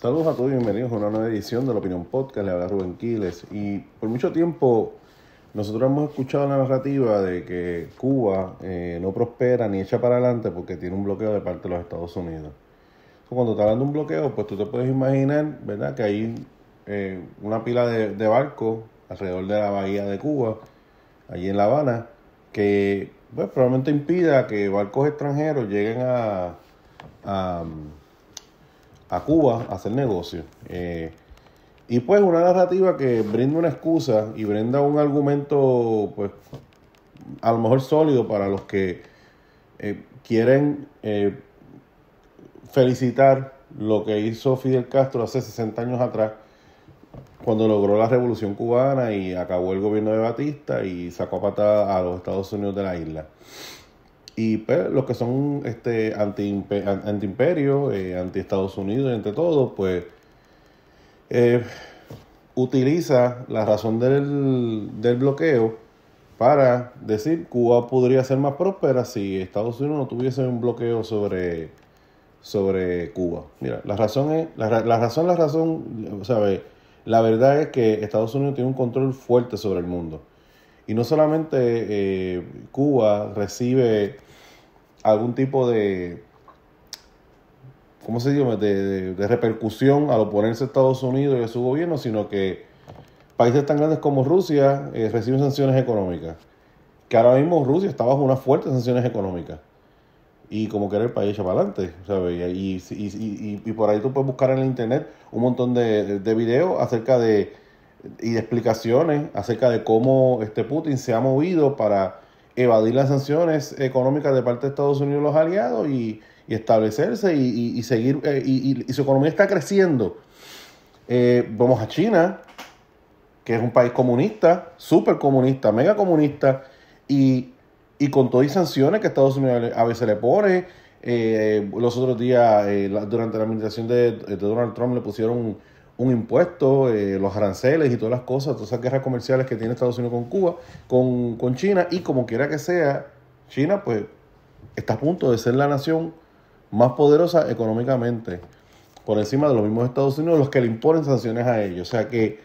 Saludos a todos y bienvenidos a una nueva edición de la Opinión Podcast. Le habla Rubén Quiles. Y por mucho tiempo nosotros hemos escuchado la narrativa de que Cuba eh, no prospera ni echa para adelante porque tiene un bloqueo de parte de los Estados Unidos. cuando te hablando de un bloqueo, pues tú te puedes imaginar, ¿verdad?, que hay eh, una pila de, barcos alrededor de la bahía de Cuba, allí en La Habana, que pues, probablemente impida que barcos extranjeros lleguen a a Cuba hacer negocio. Eh, y pues una narrativa que brinda una excusa y brinda un argumento, pues, a lo mejor sólido para los que eh, quieren eh, felicitar lo que hizo Fidel Castro hace 60 años atrás, cuando logró la revolución cubana y acabó el gobierno de Batista y sacó a patada a los Estados Unidos de la isla. Y pues, los que son este anti anti, -imperio, eh, anti Estados Unidos, entre todos, pues eh, utiliza la razón del, bloqueo para decir Cuba podría ser más próspera si Estados Unidos no tuviese un bloqueo sobre, sobre Cuba. Mira, la razón es, la, razón, la razón, La verdad es que Estados Unidos tiene un control fuerte sobre el mundo. Y no solamente eh, Cuba recibe algún tipo de, ¿cómo se dice de, repercusión al oponerse a Estados Unidos y a su gobierno, sino que países tan grandes como Rusia eh, reciben sanciones económicas. Que ahora mismo Rusia está bajo unas fuertes sanciones económicas. Y como que era el país echa para adelante, ¿sabes? Y, por ahí tú puedes buscar en el internet un montón de, de videos acerca de y explicaciones acerca de cómo este Putin se ha movido para evadir las sanciones económicas de parte de Estados Unidos y los aliados y, establecerse y, seguir eh, y, su economía está creciendo. Eh, vamos a China, que es un país comunista, súper comunista, mega comunista, y, con todas las sanciones que Estados Unidos a veces le pone. Eh, los otros días, durante la administración de, de, Donald Trump, le pusieron un impuesto, eh, los aranceles y todas las cosas, todas esas guerras comerciales que tiene Estados Unidos con Cuba, con, China, y como quiera que sea, China pues está a punto de ser la nación más poderosa económicamente, por encima de los mismos Estados Unidos, los que le imponen sanciones a ellos. O sea que,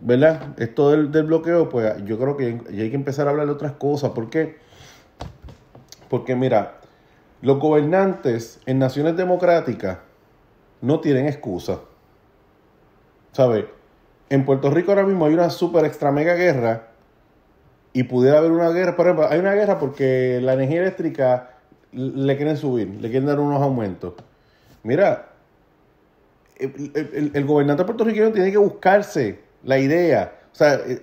¿verdad? Esto del, del bloqueo, pues yo creo que ya hay que empezar a hablar de otras cosas. ¿Por qué? Porque mira, los gobernantes en naciones democráticas, no tienen excusa. ¿Sabes? En Puerto Rico ahora mismo hay una super extra mega guerra y pudiera haber una guerra. Por ejemplo, hay una guerra porque la energía eléctrica le quieren subir, le quieren dar unos aumentos. Mira, el, el, gobernante puertorriqueño tiene que buscarse la idea, o sea, eh,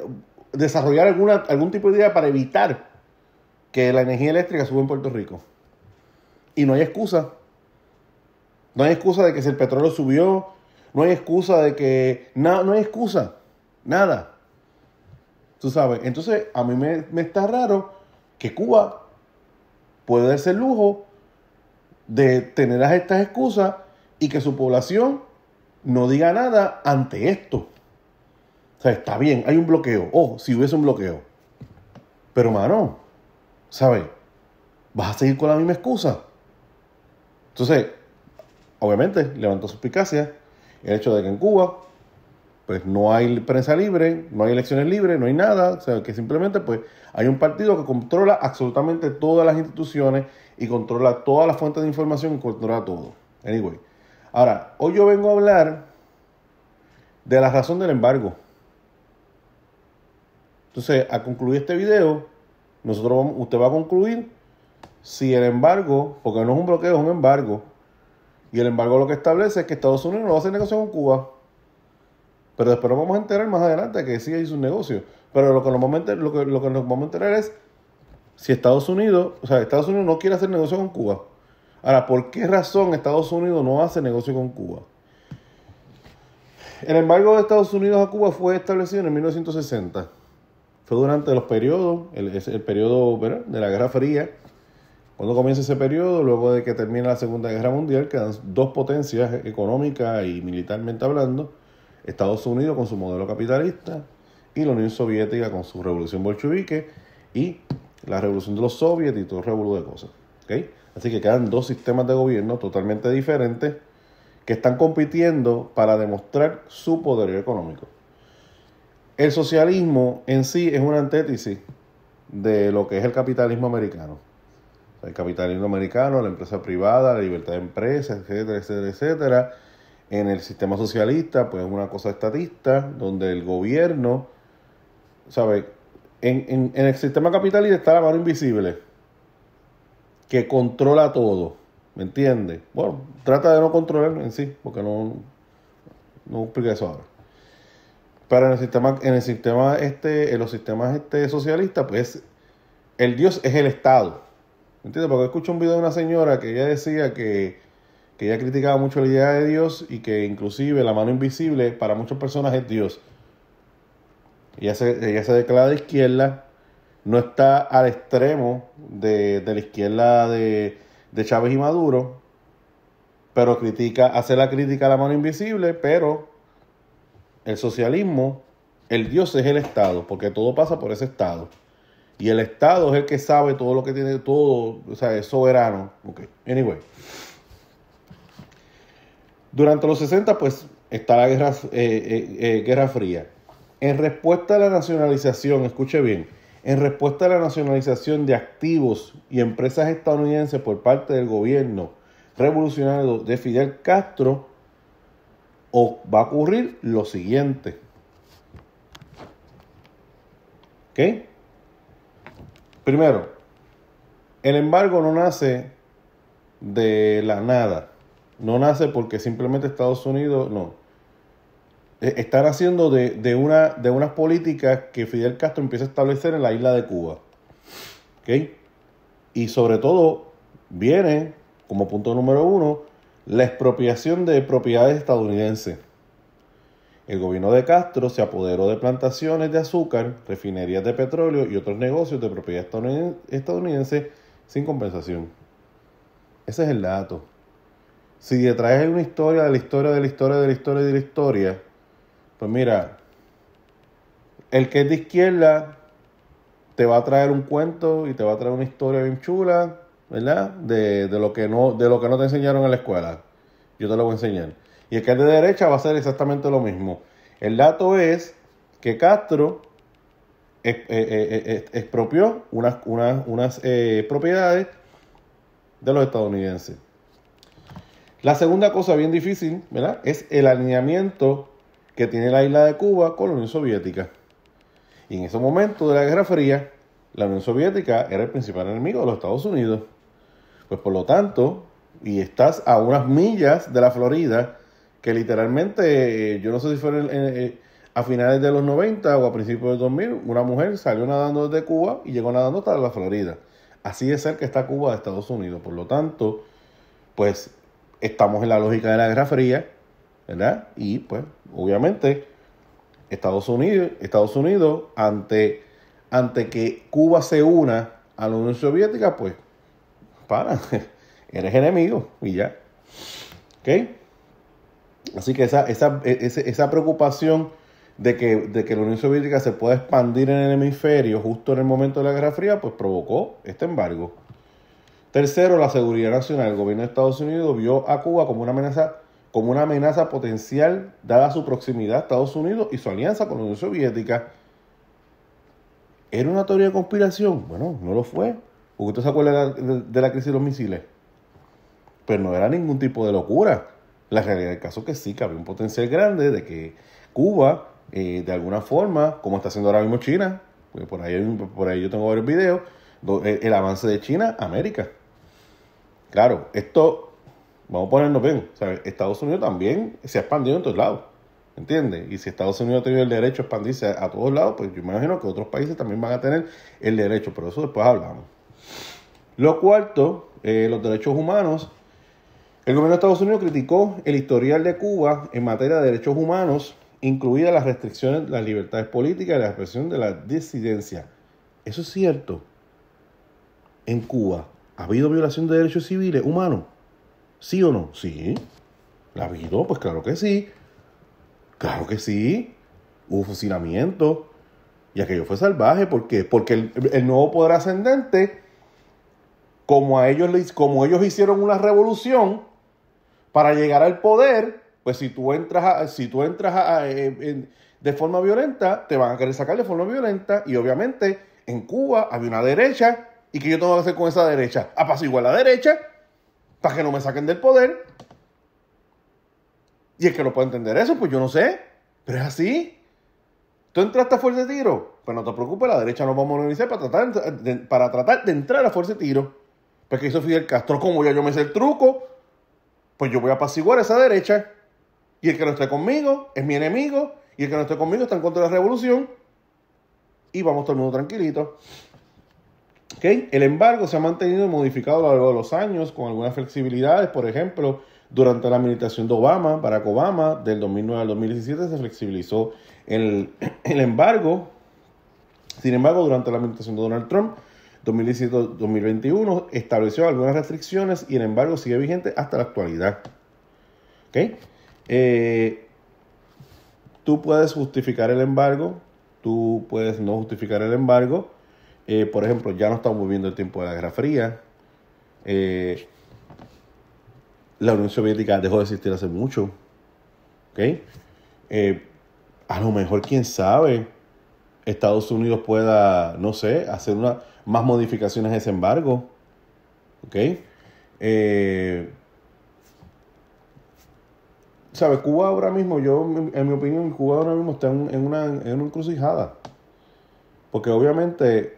desarrollar alguna, algún tipo de idea para evitar que la energía eléctrica suba en Puerto Rico. Y no hay excusa. No hay excusa de que si el petróleo subió, no hay excusa de que... No, no hay excusa, nada. Tú sabes, entonces a mí me, está raro que Cuba puede darse el lujo de tener estas excusas y que su población no diga nada ante esto. O sea, está bien, hay un bloqueo. oh si hubiese un bloqueo. Pero, mano, ¿sabes? ¿Vas a seguir con la misma excusa? Entonces, obviamente levantó suspicacias el hecho de que en Cuba pues no hay prensa libre, no hay elecciones libres, no hay nada, o sea, que simplemente pues hay un partido que controla absolutamente todas las instituciones y controla todas las fuentes de información y controla todo. Anyway, ahora, hoy yo vengo a hablar de la razón del embargo. Entonces, a concluir este video, nosotros usted va a concluir si el embargo, porque no es un bloqueo, es un embargo, y el embargo lo que establece es que Estados Unidos no va a hacer negocio con Cuba. Pero después vamos a enterar más adelante que sí hay su negocio. Pero lo que, nos vamos a enterar, lo, que, nos vamos a enterar es si Estados Unidos, o sea, Estados Unidos no quiere hacer negocio con Cuba. Ahora, ¿por qué razón Estados Unidos no hace negocio con Cuba? El embargo de Estados Unidos a Cuba fue establecido en 1960. Fue durante los periodos, el, el periodo de la Guerra Fría, cuando comienza ese periodo, luego de que termina la Segunda Guerra Mundial, quedan dos potencias económicas y militarmente hablando, Estados Unidos con su modelo capitalista y la Unión Soviética con su revolución bolchevique y la revolución de los soviets y todo el revuelo de cosas. Así que quedan dos sistemas de gobierno totalmente diferentes que están compitiendo para demostrar su poder económico. El socialismo en sí es una antítesis de lo que es el capitalismo americano el capitalismo americano, la empresa privada, la libertad de empresa, etcétera, etcétera, etcétera. En el sistema socialista, pues es una cosa estatista, donde el gobierno, ¿sabes? En, el sistema capitalista está la mano invisible, que controla todo, ¿me entiendes? Bueno, trata de no controlar en sí, porque no, no explica eso ahora. Pero en el sistema, en el sistema este, en los sistemas este socialistas, pues el Dios es el Estado ¿Me entiendes? Porque escucho un video de una señora que ella decía que, que ella criticaba mucho la idea de Dios y que inclusive la mano invisible para muchas personas es Dios. Ella se, ella se declara de izquierda, no está al extremo de, la izquierda de, de Chávez y Maduro, pero critica, hace la crítica a la mano invisible, pero el socialismo, el Dios es el Estado, porque todo pasa por ese Estado. Y el Estado es el que sabe todo lo que tiene, todo, o sea, es soberano. Ok, anyway. Durante los 60, pues, está la eh, eh, eh, Guerra, Fría. En respuesta a la nacionalización, escuche bien, en respuesta a la nacionalización de activos y empresas estadounidenses por parte del gobierno revolucionario de Fidel Castro, o va a ocurrir lo siguiente. ¿Ok? Primero, el embargo no nace de la nada. No nace porque simplemente Estados Unidos, no. E, Está haciendo de, una, de unas políticas que Fidel Castro empieza a establecer en la isla de Cuba. Y sobre todo viene, como punto número uno, la expropiación de propiedades estadounidenses. El gobierno de Castro se apoderó de plantaciones de azúcar, refinerías de petróleo y otros negocios de propiedad estadounidense sin compensación. Ese es el dato. Si detrás traes una historia de la historia de la historia de la historia de la historia, pues mira, el que es de izquierda te va a traer un cuento y te va a traer una historia bien chula, ¿verdad? De, lo, que no, de lo que no te enseñaron en la escuela. Yo te lo voy a enseñar y el que es de derecha va a ser exactamente lo mismo. El dato es que Castro eh, eh, eh, expropió unas, unas, unas propiedades de los estadounidenses. La segunda cosa bien difícil, ¿verdad? Es el alineamiento que tiene la isla de Cuba con la Unión Soviética. Y en ese momento de la Guerra Fría, la Unión Soviética era el principal enemigo de los Estados Unidos. Pues por lo tanto, y estás a unas millas de la Florida, que literalmente, eh, yo no sé si fue eh, a finales de los 90 o a principios del 2000, una mujer salió nadando desde Cuba y llegó nadando hasta la Florida. Así de que está Cuba de Estados Unidos. Por lo tanto, pues estamos en la lógica de la Guerra Fría, ¿verdad? Y pues, obviamente, Estados Unidos, Estados Unidos ante, ante que Cuba se una a la Unión Soviética, pues, para, eres enemigo y ya. ¿Ok? Así que esa, e, esa, preocupación de que, de que la Unión Soviética se pueda expandir en el hemisferio justo en el momento de la Guerra Fría, pues provocó este embargo. Tercero, la seguridad nacional. El gobierno de Estados Unidos vio a Cuba como una amenaza, como una amenaza potencial dada su proximidad a Estados Unidos y su alianza con la Unión Soviética. ¿Era una teoría de conspiración? Bueno, no lo fue. Porque usted se acuerda de la, de la crisis de los misiles. Pero no era ningún tipo de locura la realidad del caso es que sí, que había un potencial grande de que Cuba, eh, de alguna forma, como está haciendo ahora mismo China, por ahí, por ahí yo tengo varios videos, eh, el, avance de China América. Claro, esto, vamos a ponernos bien, Estados Unidos también se ha expandido en todos lados, ¿entiendes? Y si Estados Unidos ha tenido el derecho a expandirse a, todos lados, pues yo imagino que otros países también van a tener el derecho, pero eso después hablamos. Lo cuarto, eh, los derechos humanos el gobierno de Estados Unidos criticó el historial de Cuba en materia de derechos humanos, incluidas las restricciones, las libertades políticas y la expresión de la disidencia. Eso es cierto. En Cuba, ¿ha habido violación de derechos civiles humanos? ¿Sí o no? Sí. ¿La ha habido? Pues claro que sí. Claro que sí. Hubo fusilamiento. Y aquello fue salvaje. ¿Por qué? Porque el, nuevo poder ascendente, como, a ellos, como ellos hicieron una revolución, para llegar al poder, pues si tú entras, si tú entras eh, de forma violenta, te van a querer sacar de forma violenta y obviamente en Cuba había una derecha y qué yo tengo que hacer con esa derecha, apaciguar la derecha para que no me saquen del poder. Y es que no puede entender eso, pues yo no sé, pero es así. Tú entraste a fuerza de tiro, pues no te preocupes, la derecha no va a movilizar para tratar de, para tratar de entrar a fuerza de tiro. Porque hizo Fidel Castro, como ya yo me sé el truco, pues yo voy a apaciguar esa derecha. Y el que no esté conmigo es mi enemigo. Y el que no esté conmigo está en contra de la revolución. Y vamos todo el mundo tranquilito. El embargo se ha mantenido modificado a lo largo de los años con algunas flexibilidades. Por ejemplo, durante la administración de Obama, Barack Obama, del 2009 al 2017 se flexibilizó el, el embargo. Sin embargo, durante la administración de Donald Trump 2017-2021 estableció algunas restricciones y, el embargo, sigue vigente hasta la actualidad. ¿Okay? Eh, tú puedes justificar el embargo, tú puedes no justificar el embargo. Eh, por ejemplo, ya no estamos viviendo el tiempo de la Guerra Fría. Eh, la Unión Soviética dejó de existir hace mucho. ¿Ok? a lo mejor, quién sabe, Estados Unidos pueda, no sé, hacer una, más modificaciones a ese embargo. ¿Ok? Eh, ¿Sabes? Cuba ahora mismo, yo, en mi opinión, Cuba ahora mismo está en, una, en una encrucijada. Porque obviamente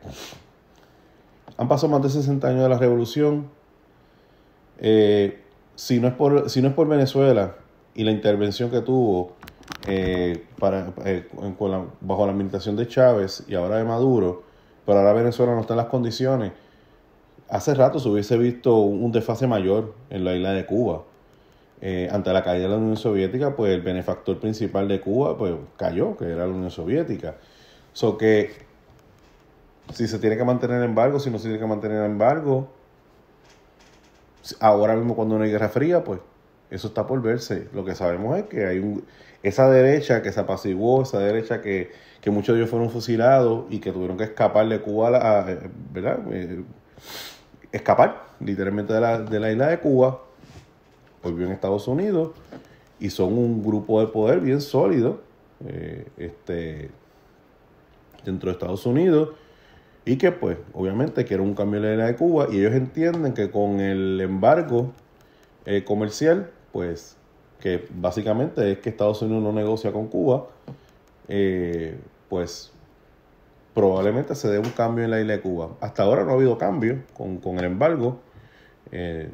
han pasado más de 60 años de la revolución. Eh, si, no es por, si no es por Venezuela y la intervención que tuvo eh, para, eh, bajo la administración de Chávez y ahora de Maduro, pero ahora Venezuela no está en las condiciones. Hace rato se hubiese visto un desfase mayor en la isla de Cuba. Eh, ante la caída de la Unión Soviética, pues el benefactor principal de Cuba pues, cayó, que era la Unión Soviética. So que si se tiene que mantener el embargo, si no se tiene que mantener el embargo, ahora mismo cuando no hay guerra fría, pues eso está por verse. Lo que sabemos es que hay un, esa derecha que se apaciguó, esa derecha que, que muchos de ellos fueron fusilados y que tuvieron que escapar de Cuba, a, ¿verdad? Eh, escapar literalmente de la, isla de Cuba, volvió en Estados Unidos y son un grupo de poder bien sólido eh, este, dentro de Estados Unidos y que pues obviamente quieren un cambio en la isla de Cuba y ellos entienden que con el embargo eh, comercial pues que básicamente es que Estados Unidos no negocia con Cuba, eh, pues probablemente se dé un cambio en la isla de Cuba. Hasta ahora no ha habido cambio con, el embargo. Eh,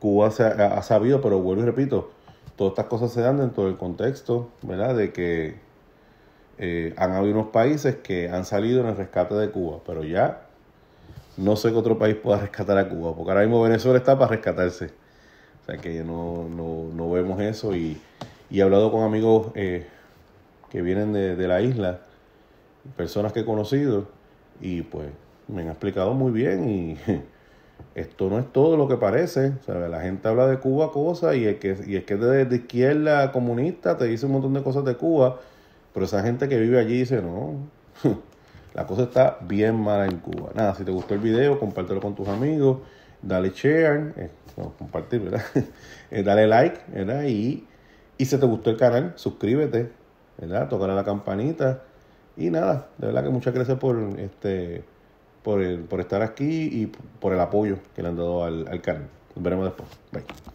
Cuba ha, sabido, pero vuelvo y repito, todas estas cosas se dan dentro del contexto, ¿verdad? De que eh, han habido unos países que han salido en el rescate de Cuba, pero ya no sé qué otro país pueda rescatar a Cuba, porque ahora mismo Venezuela está para rescatarse. O sea que no, vemos eso y, he hablado con amigos eh, que vienen de, la isla, personas que he conocido y pues me han explicado muy bien y esto no es todo lo que parece. La gente habla de Cuba cosas y es que, y que izquierda comunista te dice un montón de cosas de Cuba, pero esa gente que vive allí dice no. La cosa está bien mala en Cuba. Nada, si te gustó el video, compártelo con tus amigos dale share, eh, compartir, ¿verdad? Eh, dale like, ¿verdad? Y, y si te gustó el canal, suscríbete, ¿verdad? Tocará la campanita. Y nada, de verdad que muchas gracias por este por, estar aquí y por el apoyo que le han dado al, al canal. Nos veremos después. Bye.